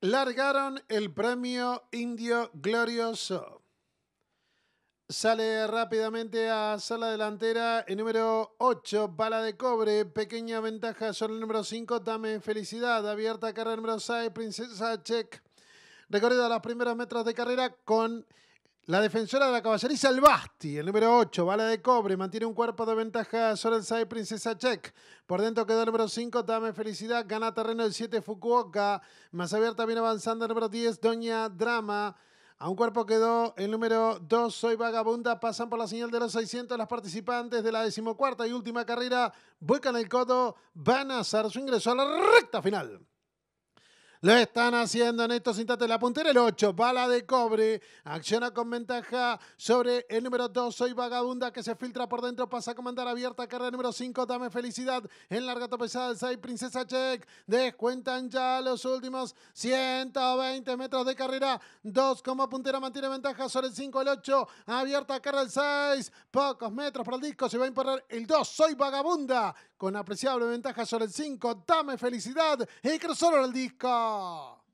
largaron el premio Indio Glorioso. Sale rápidamente a sala delantera el número 8, bala de cobre, pequeña ventaja sobre el número 5, dame felicidad, abierta carrera número 6, princesa check. a las primeras metros de carrera con la defensora de la caballeriza, el el número 8, bala de cobre, mantiene un cuerpo de ventaja el side Princesa Check. Por dentro quedó el número 5, Dame Felicidad, gana terreno el 7, Fukuoka. Más abierta viene avanzando el número 10, Doña Drama. A un cuerpo quedó el número 2, Soy Vagabunda. Pasan por la señal de los 600 las participantes de la decimocuarta y última carrera. Vuelcan el codo, van a hacer su ingreso a la recta final. Lo están haciendo en estos instantes. La puntera el 8, bala de cobre. Acciona con ventaja sobre el número 2, Soy Vagabunda, que se filtra por dentro. Pasa a comandar abierta. Carrera número 5, Dame Felicidad. En larga topezada del 6, Princesa Check. Descuentan ya los últimos 120 metros de carrera. 2 como puntera mantiene ventaja sobre el 5, el 8. Abierta carrera el 6. Pocos metros para el disco. Se va a imponer el 2, Soy Vagabunda. Con apreciable ventaja sobre el 5, Dame Felicidad. Y en el disco. Hallelujah.